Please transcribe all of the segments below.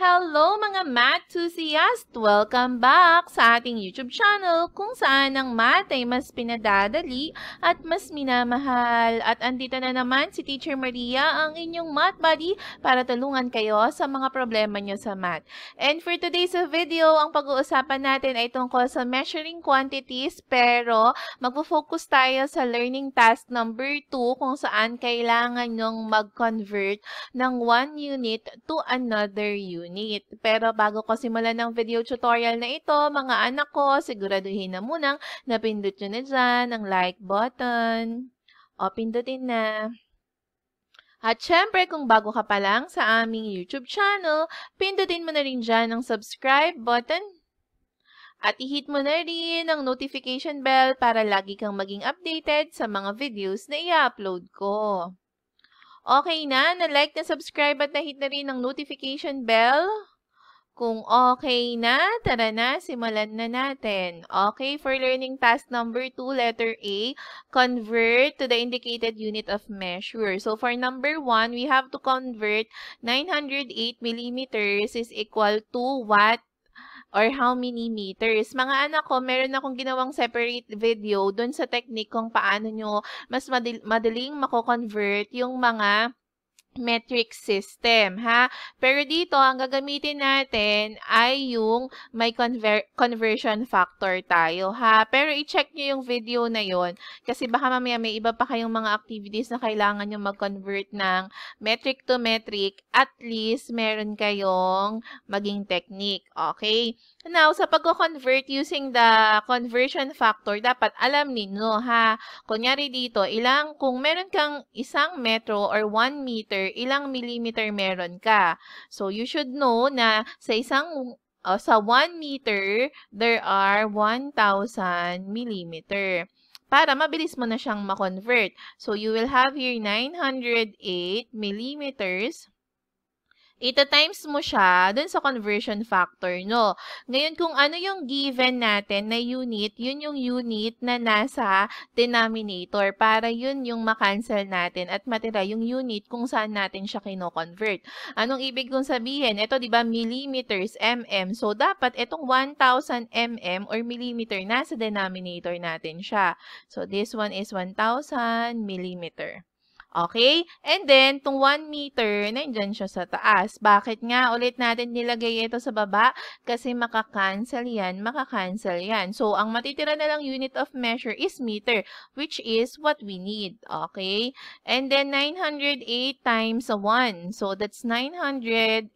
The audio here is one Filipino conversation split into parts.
Hello mga Mathusiast! Welcome back sa ating YouTube channel kung saan ang math ay mas pinadadali at mas minamahal. At andito na naman si Teacher Maria, ang inyong math buddy, para tulungan kayo sa mga problema nyo sa math. And for today's video, ang pag-uusapan natin ay tungkol sa measuring quantities pero magpo-focus tayo sa learning task number 2 kung saan kailangan nyong mag-convert ng one unit to another unit unit. Pero bago ko simulan ng video tutorial na ito, mga anak ko, siguraduhin na munang napindot nyo na dyan ang like button. O, pindutin na. At syempre, kung bago ka pa lang sa aming YouTube channel, pindutin mo na rin dyan ang subscribe button. At i-hit mo na rin ang notification bell para lagi kang maging updated sa mga videos na i-upload ko. Okay na, na-like, na-subscribe at na-hit na rin ang notification bell. Kung okay na, tara na, simulan na natin. Okay, for learning task number 2, letter A, convert to the indicated unit of measure. So, for number 1, we have to convert 908 millimeters is equal to what or how many meters. Mga anak ko, meron akong ginawang separate video doon sa technique kung paano nyo mas madaling mako-convert yung mga metric system, ha? Pero dito, ang gagamitin natin ay yung may conver conversion factor tayo, ha? Pero i-check nyo yung video na yon kasi baka mamaya may iba pa kayong mga activities na kailangan nyo mag-convert ng metric to metric. At least, meron kayong maging technique, okay? Now, sa pag-convert using the conversion factor, dapat alam ninyo, ha? Kunyari dito, ilang, kung meron kang isang metro or 1 meter ilang millimeter meron ka. So, you should know na sa isang uh, sa 1 meter, there are 1,000 millimeter para mabilis mo na siyang ma-convert. So, you will have here 908 millimeters ito times mo siya dun sa conversion factor, no? Ngayon, kung ano yung given natin na unit, yun yung unit na nasa denominator para yun yung makancel natin at matira yung unit kung saan natin siya kino-convert. Anong ibig kong sabihin? Ito, di ba, millimeters, mm. So, dapat itong 1,000 mm or millimeter nasa denominator natin siya. So, this one is 1,000 millimeter. Okay? And then, itong 1 meter, nandyan siya sa taas. Bakit nga? Ulit natin nilagay ito sa baba kasi makakancel yan, makakancel yan. So, ang matitira na lang unit of measure is meter, which is what we need. Okay? And then, 908 times 1. So, that's 908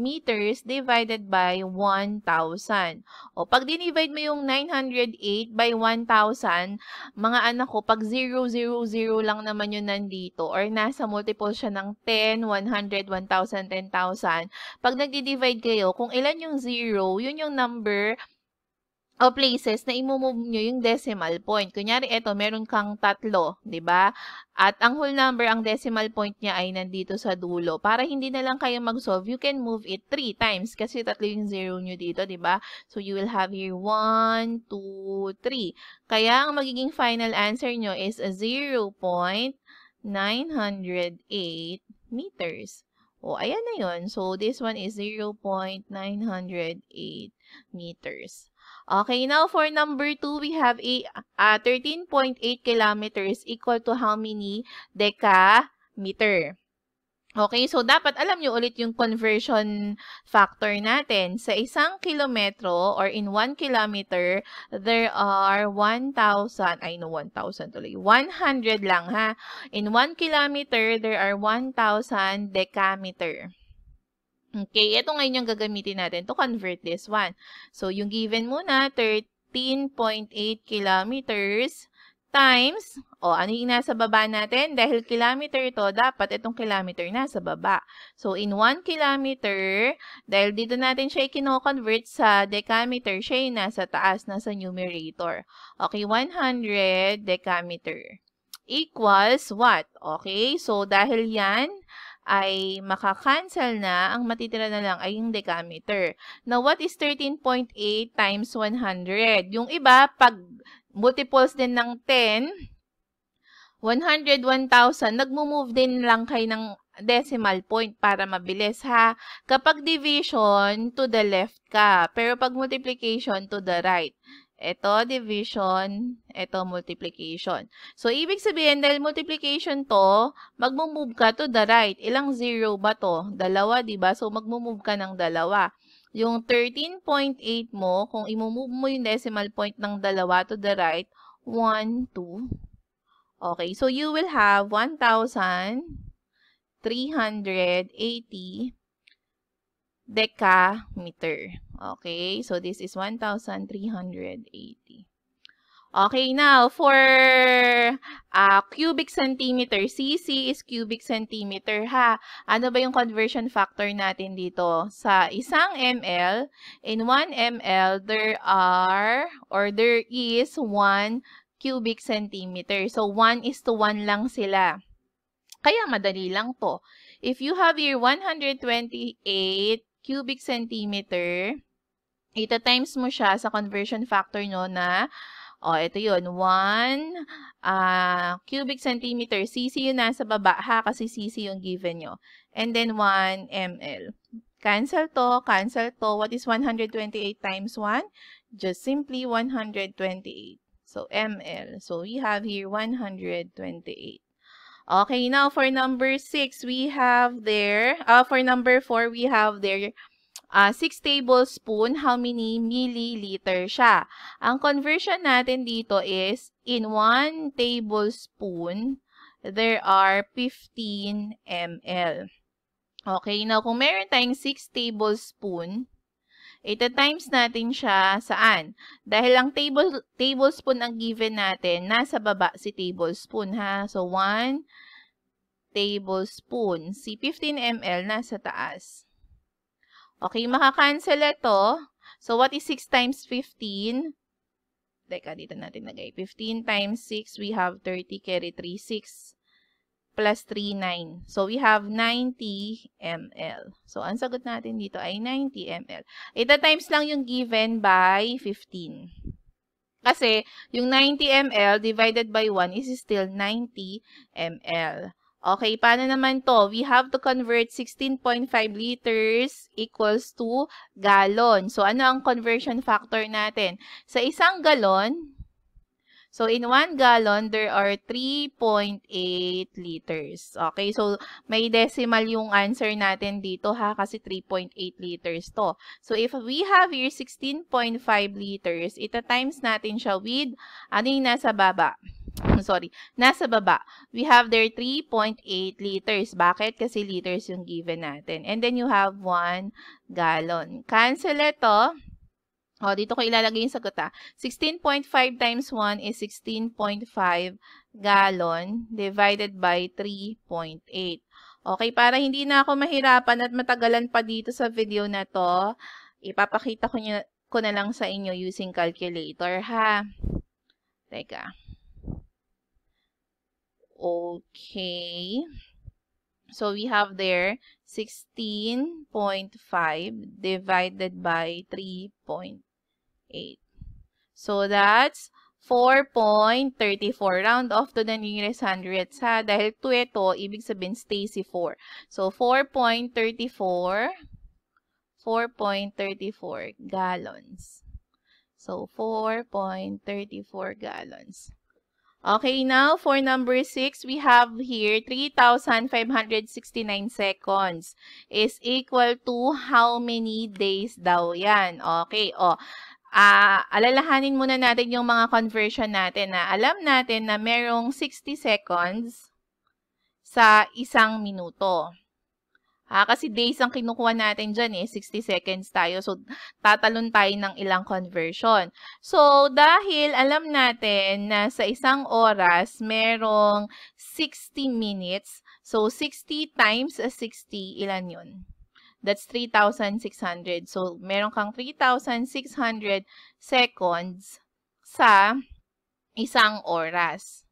meters divided by 1,000. O, pag dinivide mo yung 908 by 1,000, mga anak ko, pag 000 lang naman yun nandito or nasa multiple siya ng 10, 100, 1,000, 10,000, pag nagdi-divide kayo, kung ilan yung 0, yun yung number o places na imumove nyo yung decimal point. Kunyari, eto, meron kang tatlo, ba diba? At ang whole number, ang decimal point niya ay nandito sa dulo. Para hindi na lang kayo mag-solve, you can move it three times kasi tatlo yung zero nyo dito, ba diba? So, you will have here 1, 2, 3. Kaya, ang magiging final answer nyo is 0.908 meters. O, ayan na yun. So, this one is 0.908 meters. Okay, now for number 2, we have a uh, 13.8 kilometers equal to how many decameter? Okay, so dapat alam nyo ulit yung conversion factor natin. Sa isang kilometro or in 1 kilometer, there are 1,000, ay no, 1,000 tuloy, 100 lang ha. In 1 kilometer, there are 1,000 decameter. Okay, ito ngayon yung gagamitin natin to convert this one. So, yung given muna, 13.8 kilometers times, o oh, ano yung nasa baba natin? Dahil kilometer to, dapat itong kilometer nasa baba. So, in 1 kilometer, dahil dito natin siya kino-convert sa decameter, siya yung nasa taas, nasa numerator. Okay, 100 decameter equals what? Okay, so dahil yan, ay makakancel na, ang matitira na lang ay yung decameter. Now, what is 13.8 times 100? Yung iba, pag multiples din ng 10, 100, 1,000, nagmo-move din lang kayo ng decimal point para mabilis ha. Kapag division, to the left ka. Pero pag multiplication, to the right ito division, ito multiplication. So, ibig sabihin, dahil multiplication to, magmumove ka to the right. Ilang zero ba to? Dalawa, ba diba? So, magmumove ka ng dalawa. Yung 13.8 mo, kung imumove mo yung decimal point ng dalawa to the right, 1, 2. Okay, so you will have 1,380 decameter. Okay, so this is 1,380. Okay, now for uh, cubic centimeter, cc is cubic centimeter ha. Ano ba yung conversion factor natin dito? Sa isang ml, in 1 ml, there are or there is 1 cubic centimeter. So 1 is to 1 lang sila. Kaya madali lang to. If you have your 128 cubic centimeter, Ita times mo siya sa conversion factor no na, oh, ito 'yon 1 uh, ah, cubic centimeter. CC yun nasa baba, ha? Kasi CC yung given nyo. And then 1 ml. Cancel to, cancel to. What is 128 times 1? Just simply 128. So, ml. So, we have here 128. Okay, now for number 6, we have there, uh, for number 4, we have there uh, 6 tablespoon, how many milliliter siya? Ang conversion natin dito is, in 1 tablespoon, there are 15 ml. Okay, now kung meron tayong 6 tablespoon, Ita-times natin siya saan? Dahil ang table, tablespoon ang given natin, nasa baba si tablespoon ha. So, 1 tablespoon. Si 15 ml nasa taas. Okay, makakancel ito. So, what is 6 times 15? Teka, dito natin nagay. 15 times 6, we have 30 carry 3, 6 plus 39. So, we have 90 ml. So, ang sagot natin dito ay 90 ml. Ita times lang yung given by 15. Kasi, yung 90 ml divided by 1 is still 90 ml. Okay, paano naman to? We have to convert 16.5 liters equals to gallon. So, ano ang conversion factor natin? Sa isang gallon, So, in 1 gallon, there are 3.8 liters. Okay, so may decimal yung answer natin dito ha kasi 3.8 liters to. So, if we have here 16.5 liters, ita times natin siya with ano yung nasa baba? sorry, nasa baba, we have there 3.8 liters. Bakit? Kasi liters yung given natin. And then you have 1 gallon. Cancel ito. O, oh, dito ko ilalagay yung sagot ha. Ah. 16.5 times 1 is 16.5 gallon divided by 3.8. Okay, para hindi na ako mahirapan at matagalan pa dito sa video na to, ipapakita ko, nyo, ko na lang sa inyo using calculator ha. Teka. Okay. So, we have there 16.5 divided by 3.8. So, that's 4.34. Round off to the nearest hundredths ha. Dahil to ito, ibig sabihin Stacy 4. So, 4.34 4.34 gallons. So, 4.34 gallons. Okay, now for number 6, we have here 3,569 seconds is equal to how many days daw yan. Okay, Oh, uh, alalahanin muna natin yung mga conversion natin na alam natin na merong 60 seconds sa isang minuto. Ah, kasi days ang kinukuha natin dyan eh, 60 seconds tayo. So, tatalon tayo ng ilang conversion. So, dahil alam natin na sa isang oras, merong 60 minutes. So, 60 times 60, ilan yun? That's 3,600. So, meron kang 3,600 seconds sa isang oras.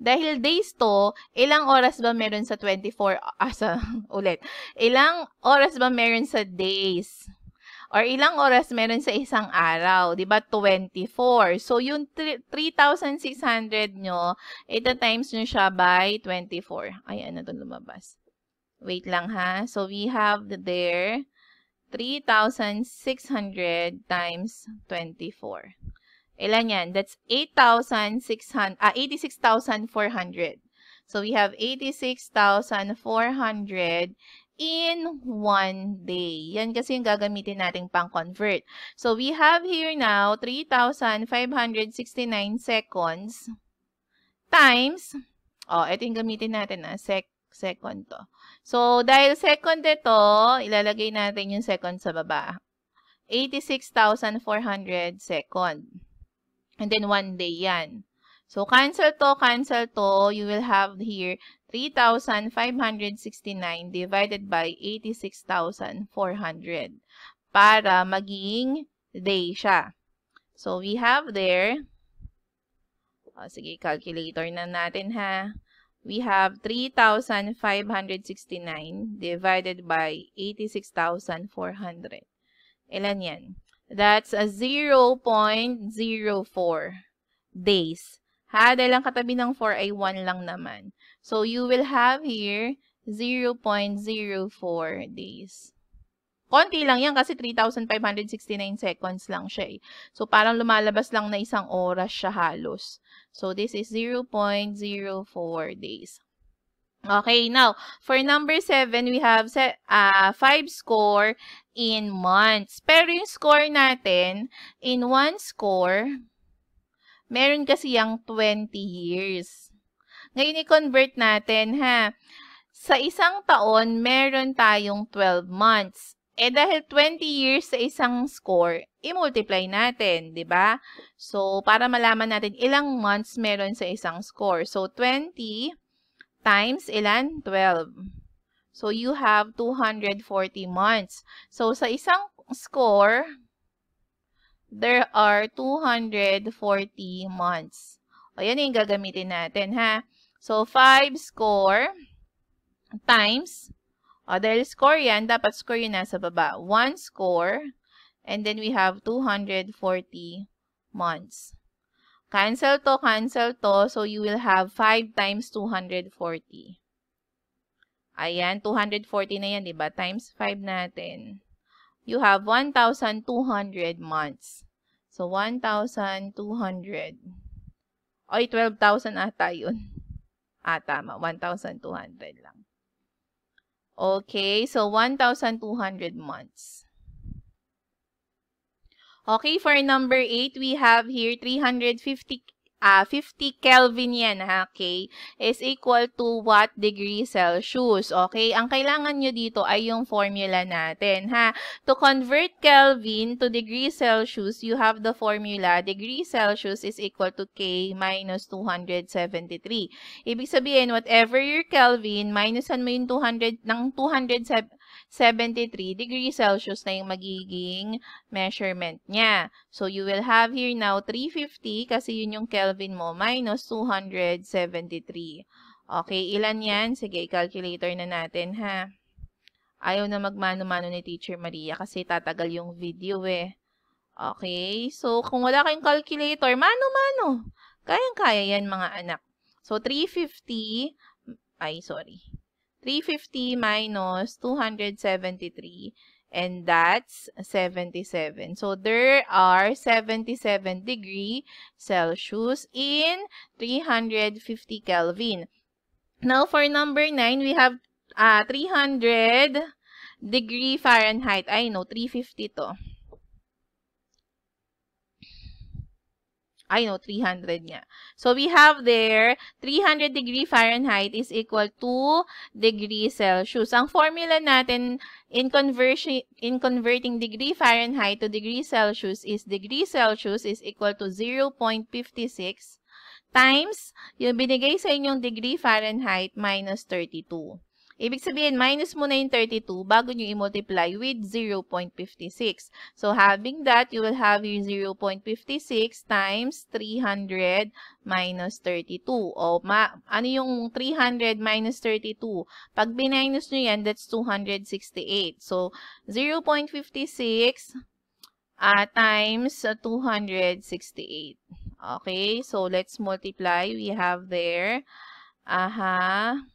Dahil days to, ilang oras ba meron sa 24, ah, sa, ulit, ilang oras ba meron sa days? Or ilang oras meron sa isang araw? Diba 24. So, yung 3,600 nyo, ita times nyo siya by 24. Ayan, na ito lumabas. Wait lang ha. So, we have there 3,600 times 24. Ilan yan? That's 8,600, ah, 86,400. So, we have 86,400 in one day. Yan kasi yung gagamitin nating pang-convert. So, we have here now 3,569 seconds times, oh, ito yung gamitin natin na ah, sec Second to. So, dahil second ito, ilalagay natin yung second sa baba. 86,400 second. And then, one day yan. So, cancel to, cancel to, you will have here 3,569 divided by 86,400 para maging day siya. So, we have there, oh, sige, calculator na natin ha, we have 3,569 divided by 86,400. Ilan yan? That's a 0.04 days. Ha? Dahil ang katabi ng 4 ay 1 lang naman. So, you will have here 0.04 days. Konti lang yan kasi 3,569 seconds lang siya eh. So, parang lumalabas lang na isang oras siya halos. So, this is 0.04 days. Okay, now, for number 7, we have 5 uh, ah, score in months. Pero yung score natin, in one score, meron kasi yung 20 years. Ngayon, i-convert natin, ha? Sa isang taon, meron tayong 12 months. Eh dahil 20 years sa isang score, i-multiply natin, 'di ba? So para malaman natin ilang months meron sa isang score. So 20 times ilan? 12. So you have 240 months. So sa isang score, there are 240 months. O yan yung gagamitin natin ha. So 5 score times Oh, dahil score yan, dapat score yun nasa baba. One score, and then we have 240 months. Cancel to, cancel to, so you will have 5 times 240. Ayan, 240 na yan, diba? Times 5 natin. You have 1,200 months. So, 1,200. Oy, 12,000 ata yun. Ah, tama. 1,200 lang. Okay, so 1,200 months. Okay, for number 8, we have here 350 uh, ah, 50 Kelvin yan, ha, okay, is equal to what degree Celsius, okay? Ang kailangan nyo dito ay yung formula natin, ha? To convert Kelvin to degree Celsius, you have the formula, degree Celsius is equal to K minus 273. Ibig sabihin, whatever your Kelvin, minusan mo yung 200, ng 200, 73 degrees Celsius na yung magiging measurement niya. So, you will have here now 350 kasi yun yung Kelvin mo minus 273. Okay, ilan yan? Sige, calculator na natin ha. Ayaw na magmano-mano ni Teacher Maria kasi tatagal yung video eh. Okay, so kung wala kayong calculator, mano-mano. Kayang-kaya yan mga anak. So, 350, ay sorry, 350 minus 273 and that's 77. So there are 77 degree Celsius in 350 Kelvin. Now for number 9, we have uh, 300 degree Fahrenheit. I know, 350 to. I know, 300 nga. So, we have there, 300 degree Fahrenheit is equal to degree Celsius. Ang formula natin in, conversion, in converting degree Fahrenheit to degree Celsius is degree Celsius is equal to 0.56 times yung binigay sa inyong degree Fahrenheit minus 32. Ibig sabihin, minus mo na yung 32 bago nyo i-multiply with 0.56. So, having that, you will have your 0.56 times 300 minus 32. O, ma ano yung 300 minus 32? Pag bininus nyo yan, that's 268. So, 0.56 uh, ah, times 268. Ah, okay, so let's multiply. We have there, aha, uh -huh,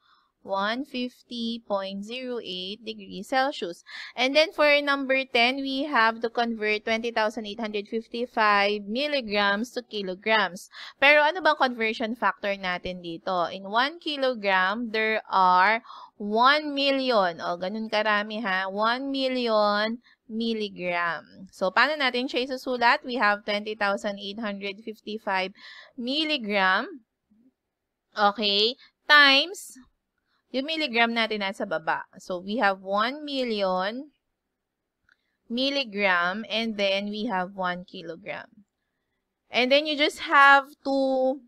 150.08 degrees Celsius. And then for number 10, we have to convert 20,855 milligrams to kilograms. Pero ano bang conversion factor natin dito? In 1 kilogram, there are 1 million. O, ganun karami ha. 1 million milligram. So, paano natin siya isusulat? We have 20,855 milligram. Okay? Times yung milligram natin nasa baba. So, we have 1 million milligram and then we have 1 kilogram. And then you just have to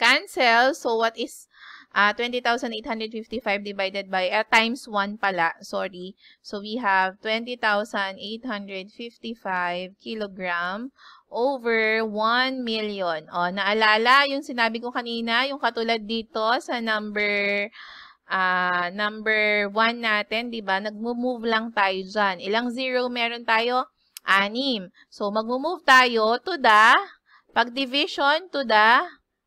cancel. So, what is uh, 20,855 divided by, uh, times 1 pala, sorry. So, we have 20,855 kilogram over 1 million. O, naalala yung sinabi ko kanina, yung katulad dito sa number uh, number 1 natin, 'di ba? Nagmo-move lang tayo diyan. Ilang zero meron tayo? Anim. So magmo-move tayo to the pag division to the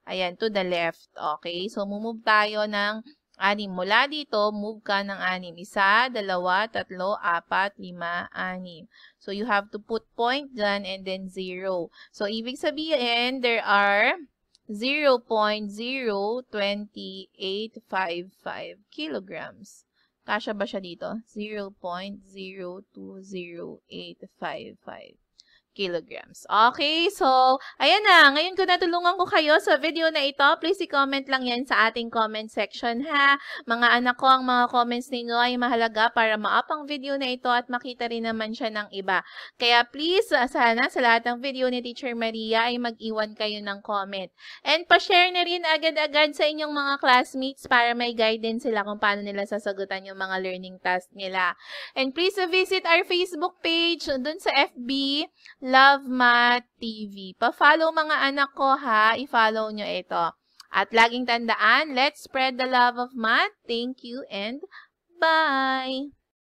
ayan, to the left. Okay? So move tayo ng Anim mula dito, move ka ng anim. Isa, dalawa, tatlo, apat, lima, anim. So, you have to put point dyan and then zero. So, ibig sabihin, there are 0.02855 kilograms. Kasha ba siya dito? 0.020855 kilograms. Okay, so, ayan na. Ngayon ko natulungan ko kayo sa video na ito. Please i-comment lang yan sa ating comment section ha. Mga anak ko, ang mga comments ninyo ay mahalaga para ma-up ang video na ito at makita rin naman siya ng iba. Kaya please, ah, sana sa lahat ng video ni Teacher Maria ay mag-iwan kayo ng comment. And pa-share na rin agad-agad sa inyong mga classmates para may guidance sila kung paano nila sasagutan yung mga learning task nila. And please visit our Facebook page, dun sa FB, Love Mat TV. Pa-follow mga anak ko ha. I-follow nyo ito. At laging tandaan, let's spread the love of math. Thank you and bye!